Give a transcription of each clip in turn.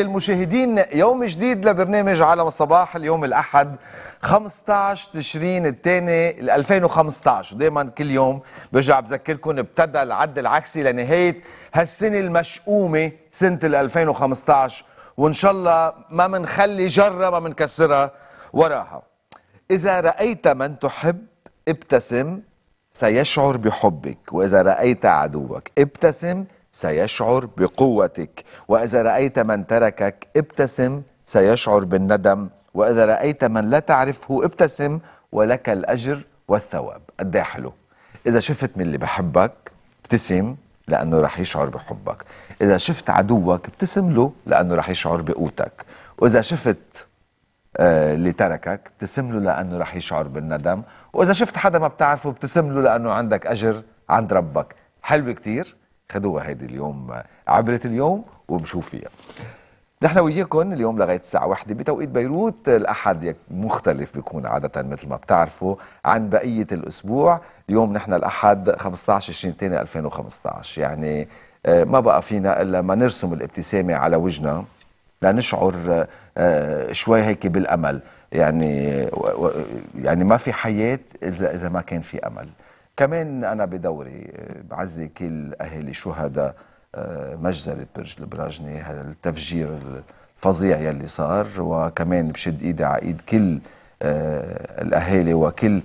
للمشاهدين يوم جديد لبرنامج عالم الصباح اليوم الأحد 15 تشرين الثاني 2015 دائما كل يوم برجع بذكركم ابتدى العد العكسي لنهاية هالسنة المشؤومة سنة 2015 وإن شاء الله ما منخلي جرة ما منكسرها وراها إذا رأيت من تحب ابتسم سيشعر بحبك وإذا رأيت عدوك ابتسم سيشعر بقوتك وإذا رأيت من تركك ابتسم سيشعر بالندم وإذا رأيت من لا تعرفه ابتسم ولك الأجر والثواب قد إيه حلو إذا شفت من اللي بحبك ابتسم لأنه رح يشعر بحبك إذا شفت عدوك ابتسم له لأنه رح يشعر بقوتك وإذا شفت آه اللي تركك ابتسم له لأنه رح يشعر بالندم وإذا شفت حدا ما بتعرفه ابتسم له لأنه عندك أجر عند ربك حلو كتير خدوها هيدي اليوم عبرة اليوم وبشوف فيها نحن وياكم اليوم لغايه الساعه واحدة بتوقيت بيروت الاحد مختلف بيكون عاده مثل ما بتعرفوا عن بقيه الاسبوع اليوم نحن الاحد 15 تشرين 2 2015 يعني آه، ما بقى فينا الا ما نرسم الابتسامه على وجهنا لنشعر آه، آه، شوي هيك بالامل يعني يعني ما في حياه اذا اذا ما كان في امل كمان أنا بدوري آه، بعزي كل أهالي شهداء آه، مجزرة برج البراجني التفجير الفظيع يلي صار وكمان بشد إيدي على إيد كل آه، الأهالي وكل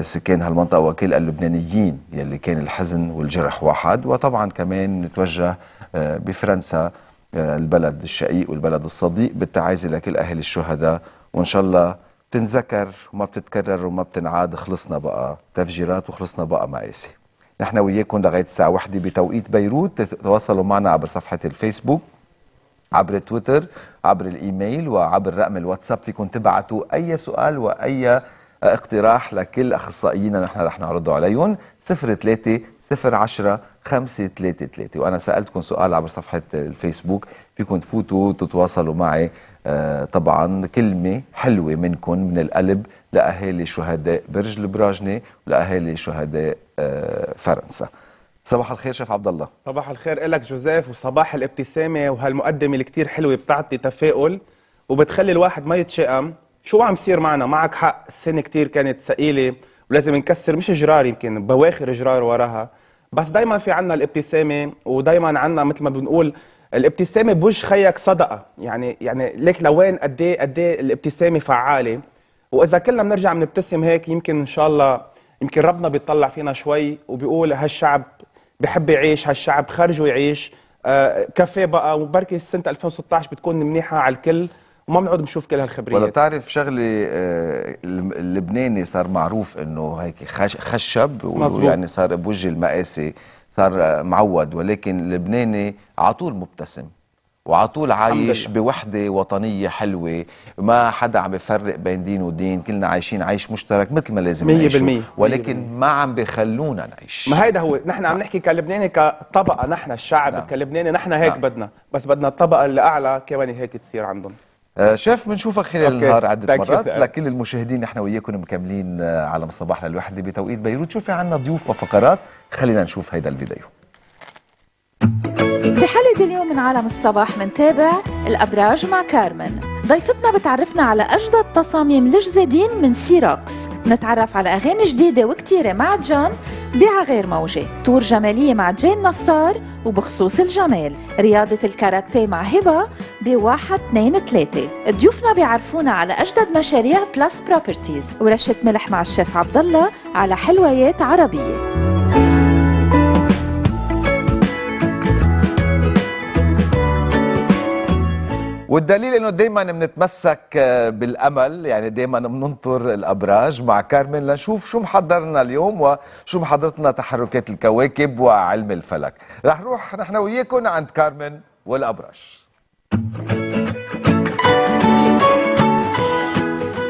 سكان هالمنطقة وكل اللبنانيين يلي كان الحزن والجرح واحد وطبعا كمان نتوجه بفرنسا البلد الشقيق والبلد الصديق بالتعازي لكل أهل الشهداء وإن شاء الله بتنذكر وما بتتكرر وما بتنعاد خلصنا بقى تفجيرات وخلصنا بقى مآسي نحن وياكم لغاية الساعة 1 بتوقيت بيروت تتواصلوا معنا عبر صفحة الفيسبوك عبر تويتر عبر الإيميل وعبر رقم الواتساب فيكم تبعتوا أي سؤال وأي اقتراح لكل أخصائيين نحن رح نعرضه عليهم 0 0 3 10 5 3 3 وأنا سألتكم سؤال عبر صفحة الفيسبوك فيكم تفوتوا تتواصلوا معي آه، طبعا كلمة حلوة منكم من القلب لأهالي شهداء برج البراجنة ولأهالي شهداء آه، فرنسا صباح الخير شيف عبد الله صباح الخير لك جوزيف وصباح الابتسامة وهالمقدمة اللي كتير حلوة بتعطي تفاؤل وبتخلي الواحد ما يتشائم شو عم يصير معنا معك حق السنة كتير كانت ثقيلة ولازم نكسر مش جرار يمكن بواخر جرار وراها بس دايما في عنا الابتسامة ودايما عنا مثل ما بنقول الابتسامه بوجه خيك صدقه يعني يعني ليك لوين قد ايه قد ايه الابتسامه فعاله واذا كلنا بنرجع بنبتسم هيك يمكن ان شاء الله يمكن ربنا بيطلع فينا شوي وبيقول هالشعب بحب يعيش هالشعب خرجوا يعيش آه كفي بقى وبركي سنه 2016 بتكون منيحه على الكل وما بنقعد بنشوف كل هالخبريات ولا بتعرف شغله آه، اللبناني صار معروف انه هيك خشب ويعني صار بوجه المقاسي صار معود ولكن اللبناني على طول مبتسم وعلى طول عايش بوحدة وطنية حلوة ما حدا عم بفرق بين دين ودين كلنا عايشين عيش مشترك مثل ما لازم نعيش ولكن ما عم بخلونا نعيش ما هيدا هو نحن عم نحكي كلبناني كطبقة نحن الشعب نعم. كلبناني نحن هيك نعم. بدنا بس بدنا الطبقة اللي أعلى كمان هيك تصير عندهم آه، شاف بنشوفك خلال أوكي. النهار عده مرات لكل المشاهدين احنا وياكم مكملين آه، على مصباح للوحده بتوقيت بيروت شوفي عنا ضيوف وفقرات خلينا نشوف هيدا الفيديو في حلقة اليوم من عالم الصباح منتابع الأبراج مع كارمن ضيفتنا بتعرفنا على أجدد تصاميم الجزادين من سيروكس نتعرف على أغاني جديدة وكتيرة مع جون بيع غير موجة تور جمالية مع جين نصار وبخصوص الجمال رياضة الكاراتيه مع هبة بواحد اثنين ثلاثة ضيوفنا بيعرفونا على أجدد مشاريع بلس بروبرتيز ورشة ملح مع الشيف عبد الله على حلويات عربية والدليل انه دائما بنتمسك آه، بالامل يعني دائما بننطر الابراج مع كارمن لنشوف شو محضرنا اليوم وشو محضرتنا تحركات الكواكب وعلم الفلك رح نروح نحن وياكم عند كارمن والابراج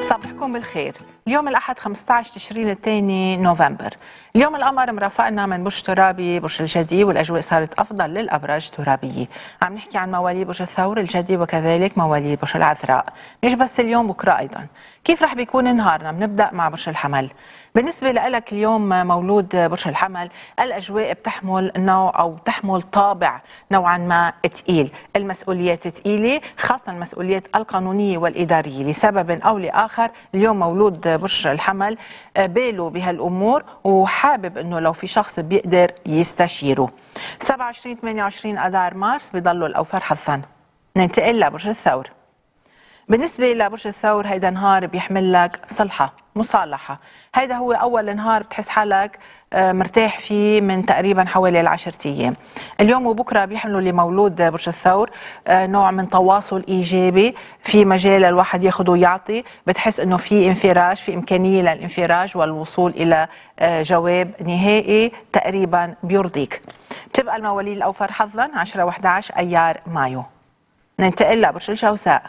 صباحكم بالخير اليوم الأحد 15 تشرين الثاني نوفمبر اليوم القمر مرافقنا من برج ترابي برج الجدي والأجواء صارت أفضل للأبراج الترابية عم نحكي عن مواليد برج الثور الجدي وكذلك مواليد برج العذراء مش بس اليوم بكرة أيضا كيف رح بيكون نهارنا بنبدأ مع برج الحمل بالنسبة لك اليوم مولود برج الحمل الأجواء بتحمل نوع أو تحمل طابع نوعا ما تقيل المسؤوليات تقيلة خاصة المسؤوليات القانونية والإدارية لسبب أو لآخر اليوم مولود برج الحمل باله بهالامور وحابب انه لو في شخص بيقدر يستشيره 27 28 اذار مارس بضلوا الاوفر حظا ننتقل لبرج الثور بالنسبة لبرج الثور هيدا نهار بيحمل لك صلحة مصالحة هيدا هو أول نهار بتحس حالك آه، مرتاح فيه من تقريبا حوالي العشرة أيام اليوم وبكرة بيحملوا لمولود برج الثور آه، نوع من تواصل إيجابي في مجال الواحد ياخده ويعطي بتحس أنه في انفراج في إمكانية للانفراج والوصول إلى آه، جواب نهائي تقريبا بيرضيك بتبقى المواليد الأوفر حظا 10 و11 أيار مايو ننتقل لبرج الجوزاء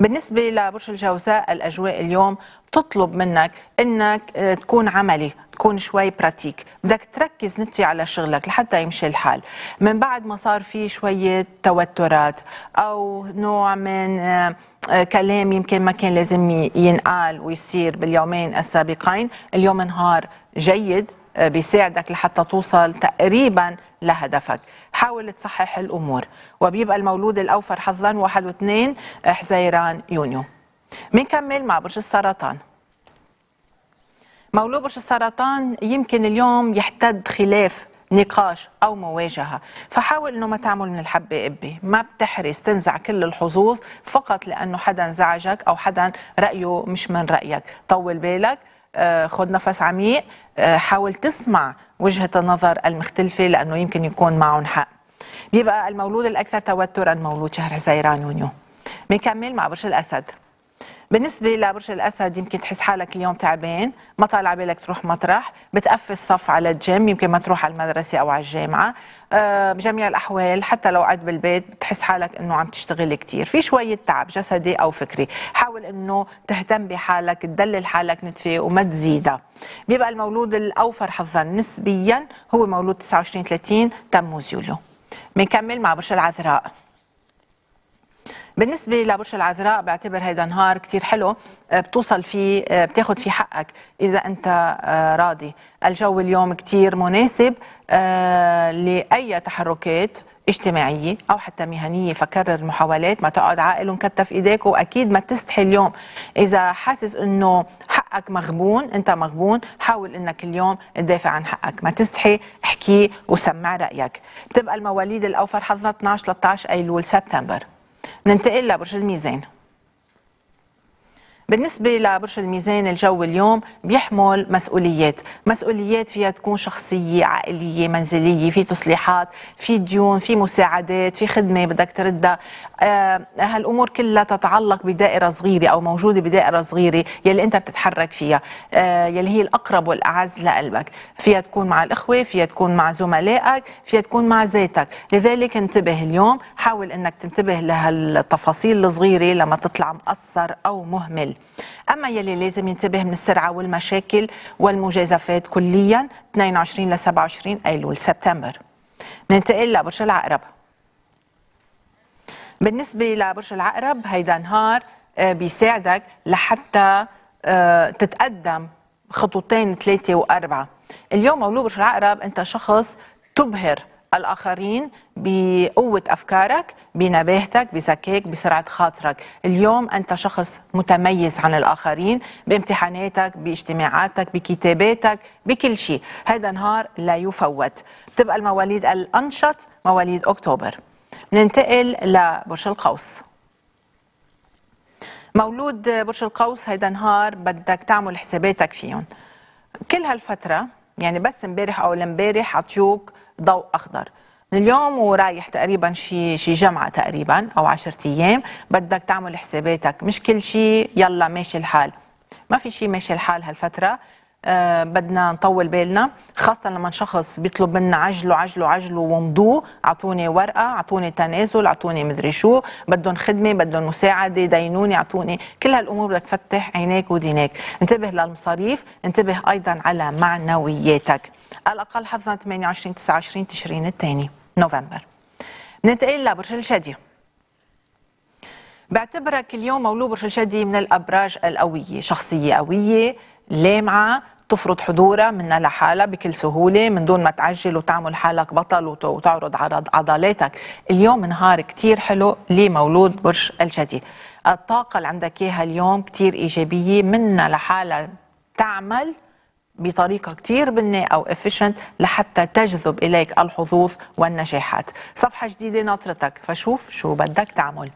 بالنسبة لبرج الجوزاء الأجواء اليوم تطلب منك أنك آه، تكون عملي تكون شوي براتيك بدك تركز نتي على شغلك لحتى يمشي الحال من بعد ما صار في شوية توترات أو نوع من آه، آه، كلام يمكن ما كان لازم ينقال ويصير باليومين السابقين اليوم نهار جيد بيساعدك لحتى توصل تقريبا لهدفك حاول تصحح الامور وبيبقى المولود الاوفر حظا واحد واثنين آه، حزيران يونيو بنكمل مع برج السرطان مولود برج السرطان يمكن اليوم يحتد خلاف نقاش او مواجهه فحاول انه ما تعمل من الحبه قبه ما بتحرص تنزع كل الحظوظ فقط لانه حدا انزعجك او حدا رايه مش من رايك طول بالك آه، خد نفس عميق آه، حاول تسمع وجهة النظر المختلفة لأنه يمكن يكون معهم حق بيبقى المولود الأكثر توترا مولود شهر حزيران يونيو بنكمل مع برج الأسد بالنسبه لبرج الاسد يمكن تحس حالك اليوم تعبان ما طالع بالك تروح مطرح بتقفي الصف على الجيم يمكن ما تروح على المدرسه او على الجامعه آه، بجميع الاحوال حتى لو قعدت بالبيت بتحس حالك انه عم تشتغل كثير في شويه تعب جسدي او فكري حاول انه تهتم بحالك تدلل حالك نتفه وما تزيدها بيبقى المولود الاوفر حظا نسبيا هو مولود 29 30 تموز يوليو بنكمل مع برج العذراء بالنسبه لبرج العذراء بعتبر هيدا نهار كثير حلو آه، بتوصل فيه آه، بتاخذ فيه حقك اذا انت آه، راضي الجو اليوم كثير مناسب لاي تحركات اجتماعية أو حتى مهنية فكرر محاولات ما تقعد عاقل ومكتف إيديك وأكيد ما تستحي اليوم إذا حاسس أنه حقك مغبون أنت مغبون حاول أنك اليوم تدافع عن حقك ما تستحي احكي وسمع رأيك بتبقى المواليد الأوفر حظنا 12-13 أيلول سبتمبر ننتقل لبرج الميزان بالنسبة لبرج الميزان الجو اليوم بيحمل مسؤوليات مسؤوليات فيها تكون شخصية عائلية منزلية في تصليحات في ديون في مساعدات في خدمة بدك تردها آه هالأمور كلها تتعلق بدائرة صغيرة أو موجودة بدائرة صغيرة يلي أنت بتتحرك فيها آه يلي هي الأقرب والأعز لقلبك فيها تكون مع الإخوة فيها تكون مع زملائك فيها تكون مع ذاتك لذلك انتبه اليوم حاول أنك تنتبه لهالتفاصيل الصغيرة لما تطلع مقصر أو مهمل أما يلي لازم ينتبه من السرعة والمشاكل والمجازفات كليا 22 ل 27 أيلول سبتمبر ننتقل لبرج العقرب بالنسبة لبرج العقرب هيدا نهار آه، بيساعدك لحتى آه، تتقدم خطوتين ثلاثة وأربعة اليوم مولود برج العقرب أنت شخص تبهر الآخرين بقوة أفكارك بنباهتك بذكائك بسرعة خاطرك اليوم أنت شخص متميز عن الآخرين بامتحاناتك باجتماعاتك بكتاباتك بكل شيء هذا نهار لا يفوت بتبقى المواليد الأنشط مواليد أكتوبر ننتقل لبرج القوس مولود برج القوس هيدا نهار بدك تعمل حساباتك فيهم كل هالفترة يعني بس امبارح أو امبارح عطيوك ضوء اخضر اليوم ورايح تقريبا شي شي جمعه تقريبا او 10 ايام بدك تعمل حساباتك مش كل شيء يلا ماشي الحال ما في شيء ماشي الحال هالفتره آه، بدنا نطول بالنا خاصة لما شخص بيطلب منا عجلوا عجلوا عجلوا ومضوه اعطوني ورقة اعطوني تنازل اعطوني مدري شو بدهم خدمة بدهم مساعدة دينوني اعطوني كل هالامور بدك تفتح عينيك ودينيك انتبه للمصاريف انتبه ايضا على معنوياتك الاقل حظا 28 29 تشرين الثاني نوفمبر ننتقل لبرج الشادي بعتبرك اليوم مولود برج الشادي من الابراج القويه شخصيه قويه لامعه تفرض حضورها منها لحالها بكل سهولة من دون ما تعجل وتعمل حالك بطل وتعرض عضلاتك اليوم نهار كتير حلو لمولود برج الجدي الطاقة اللي عندك إياها اليوم كتير إيجابية منها لحالها تعمل بطريقة كتير بناء أو efficient لحتى تجذب إليك الحظوظ والنجاحات صفحة جديدة ناطرتك فشوف شو بدك تعمل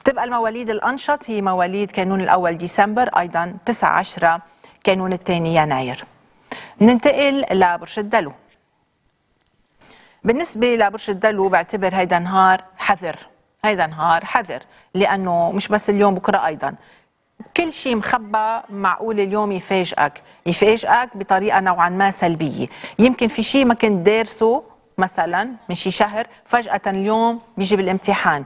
بتبقى المواليد الأنشط هي مواليد كانون الأول ديسمبر أيضا 9 10 كانون الثاني يناير ننتقل لبرج الدلو بالنسبة لبرج الدلو بعتبر هيدا نهار حذر هيدا نهار حذر لأنه مش بس اليوم بكرة أيضا كل شيء مخبى معقول اليوم يفاجئك يفاجئك بطريقة نوعا ما سلبية يمكن في شيء ما كنت دارسه مثلا من شي شهر فجأة اليوم بيجي بالامتحان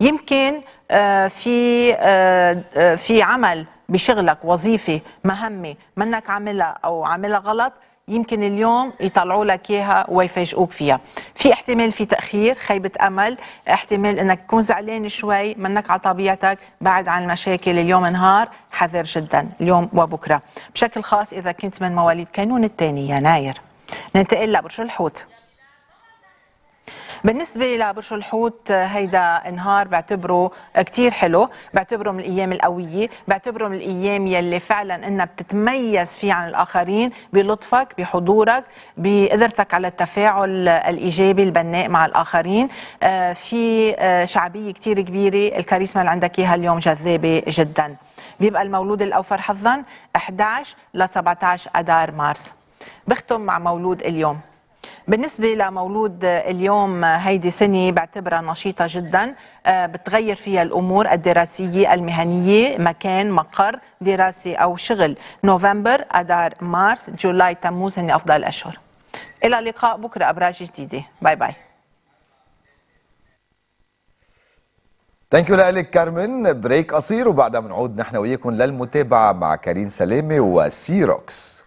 يمكن آه، في آه، آه، في عمل بشغلك وظيفه مهمه منك عاملها او عاملها غلط يمكن اليوم يطلعوا لك اياها ويفاجئوك فيها في احتمال في تاخير خيبه امل احتمال انك تكون زعلان شوي منك على طبيعتك بعد عن المشاكل اليوم نهار حذر جدا اليوم وبكره بشكل خاص اذا كنت من مواليد كانون الثاني يناير ننتقل لبرج الحوت بالنسبه لبرج الحوت هيدا نهار بعتبره كثير حلو بعتبره من الايام القويه بعتبره من الايام يلي فعلا انها بتتميز فيه عن الاخرين بلطفك بحضورك بقدرتك على التفاعل الايجابي البناء مع الاخرين آه، في آه، شعبيه كثير كبيره الكاريزما اللي عندك اياها اليوم جذابه جدا بيبقى المولود الاوفر حظا 11 ل 17 اذار مارس بختم مع مولود اليوم بالنسبة لمولود اليوم هيدي سنة بعتبرها نشيطة جدا آه، بتغير فيها الأمور الدراسية المهنية مكان مقر دراسي أو شغل نوفمبر أدار مارس جولاي تموز هن أفضل الأشهر إلى اللقاء بكرة أبراج جديدة باي باي ثانك يو لك كارمن بريك قصير وبعدها بنعود نحن وياكم للمتابعه مع كارين سلامه وسيروكس